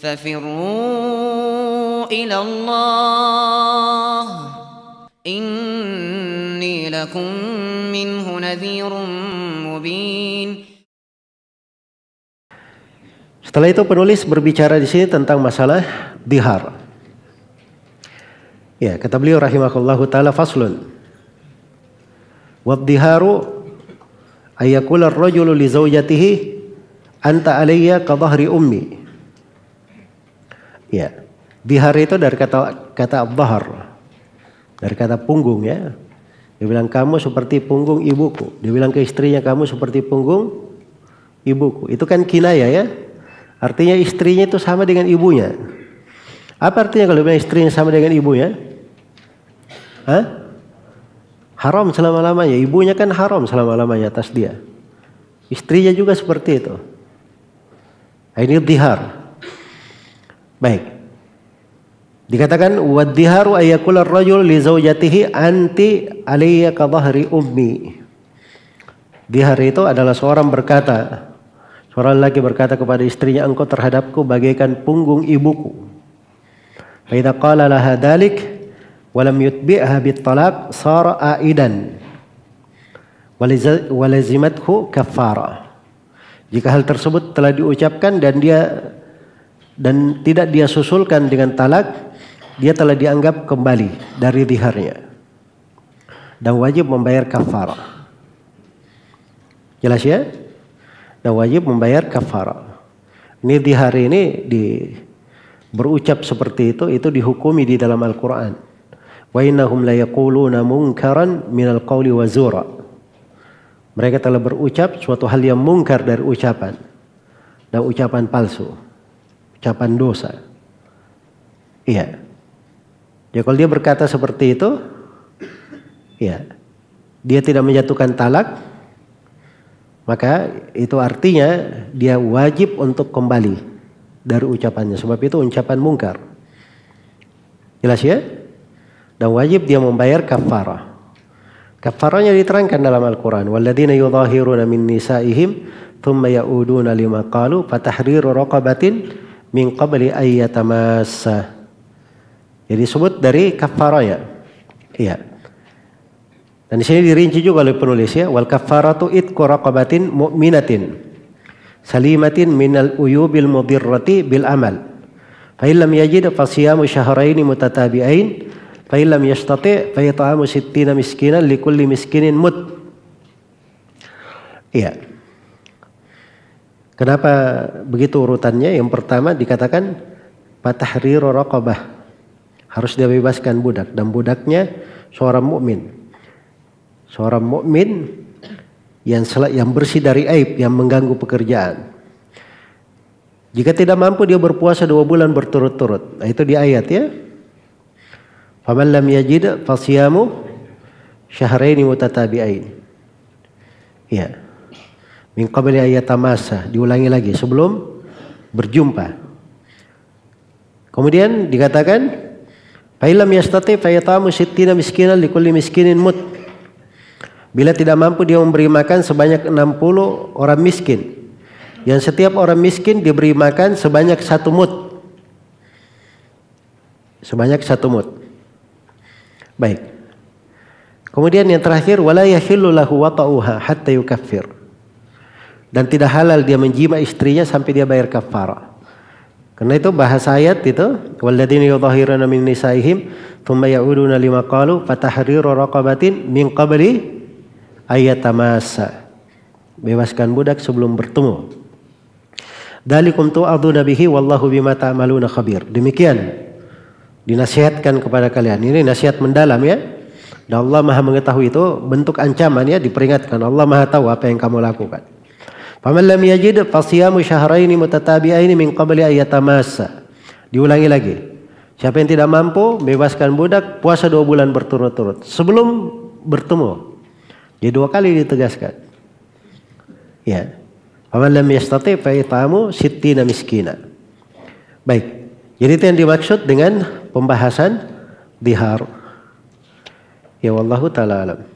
ففروا إلى الله إني لكم منه نذير مبين Setelah itu penulis berbicara di sini tentang masalah dihar. Ya, kata beliau rahimahullahu taala faslun. diharu ayyakul ar-rajulu li zaujatihi anta alayya ka ummi. Ya. hari itu dari kata kata bahar. Dari kata punggung ya. Dia bilang kamu seperti punggung ibuku. Dia bilang ke istrinya kamu seperti punggung ibuku. Itu kan kinaya ya. Artinya istrinya itu sama dengan ibunya. Apa artinya kalau bilang istrinya sama dengan ibunya? Hah? Haram selama-lamanya. Ibunya kan haram selama-lamanya atas dia. Istrinya juga seperti itu. Ini dihar. Baik. Dikatakan wadhiharu ayakular rajul li zaujatihi anti alayya kadhahri ummi. Dihar itu adalah seorang berkata, seorang laki berkata kepada istrinya engkau terhadapku bagaikan punggung ibuku. Fa idza qala laha dhalik wa lam yutbi'ha bit talaq sara aidan. Walizimatku kafara. Jika hal tersebut telah diucapkan dan dia dan tidak dia susulkan dengan talak, dia telah dianggap kembali dari diharnya dan wajib membayar kafarah. Jelas ya? Dan wajib membayar kafarah. Ini di hari ini di berucap seperti itu itu dihukumi di dalam Al-Qur'an. Wa innahum la yaquluna munkaran minal qawli wa zura. Mereka telah berucap suatu hal yang mungkar dari ucapan dan ucapan palsu ucapan dosa. Iya. Ya kalau dia berkata seperti itu, ya dia tidak menjatuhkan talak, maka itu artinya dia wajib untuk kembali dari ucapannya. Sebab itu ucapan mungkar. Jelas ya? Dan wajib dia membayar kafarah. Kafarahnya diterangkan dalam Al-Quran. Walladina yudhahiruna min nisa'ihim thumma ya'uduna lima qalu fatahriru raqabatin min qabli ayyatamassa. Jadi disebut dari kafarah ya. Iya. Dan di sini dirinci juga oleh penulis ya, wal kafaratu itqu raqabatin mu'minatin salimatin minal uyubil mudirrati bil amal. Fa illam yajid fa siyamu syahrayn mutatabi'ain fa illam yastati' fa it'amu 60 miskinan miskinin mut. Iya. Kenapa begitu urutannya? Yang pertama dikatakan patahriru rokobah Harus dia bebaskan budak dan budaknya seorang mukmin. Seorang mukmin yang selak yang bersih dari aib yang mengganggu pekerjaan. Jika tidak mampu dia berpuasa dua bulan berturut-turut. Nah, itu di ayat ya. Faman lam yajid fasyamu syahraini mutatabi'ain. Ya. Min qabli ayatamasa. Diulangi lagi sebelum berjumpa. Kemudian dikatakan Fa'ilam yastati fayatamu sittina miskinan likulli miskinin mut. Bila tidak mampu dia memberi makan sebanyak 60 orang miskin. Yang setiap orang miskin diberi makan sebanyak satu mut. Sebanyak satu mut. Baik. Kemudian yang terakhir wala yahillu lahu wata'uha hatta yukaffir dan tidak halal dia menjima istrinya sampai dia bayar kafara. Karena itu bahasa ayat itu walladzina yudhahiruna min nisaihim thumma ya'uduna lima qalu fatahriru raqabatin min qabli ayatamasa. Bebaskan budak sebelum bertemu. Dalikum tu'adhu nabihi wallahu bima ta'maluna khabir. Demikian dinasihatkan kepada kalian. Ini nasihat mendalam ya. Dan Allah Maha mengetahui itu bentuk ancaman ya diperingatkan. Allah Maha tahu apa yang kamu lakukan. Faman lam yajid fasiyamu syahraini mutatabi'aini min qabli ayatamasa. Diulangi lagi. Siapa yang tidak mampu bebaskan budak puasa dua bulan berturut-turut sebelum bertemu. Jadi dua kali ditegaskan. Ya. Faman lam yastati fa itamu sittina miskina. Baik. Jadi itu yang dimaksud dengan pembahasan dihar. Ya wallahu taala alam.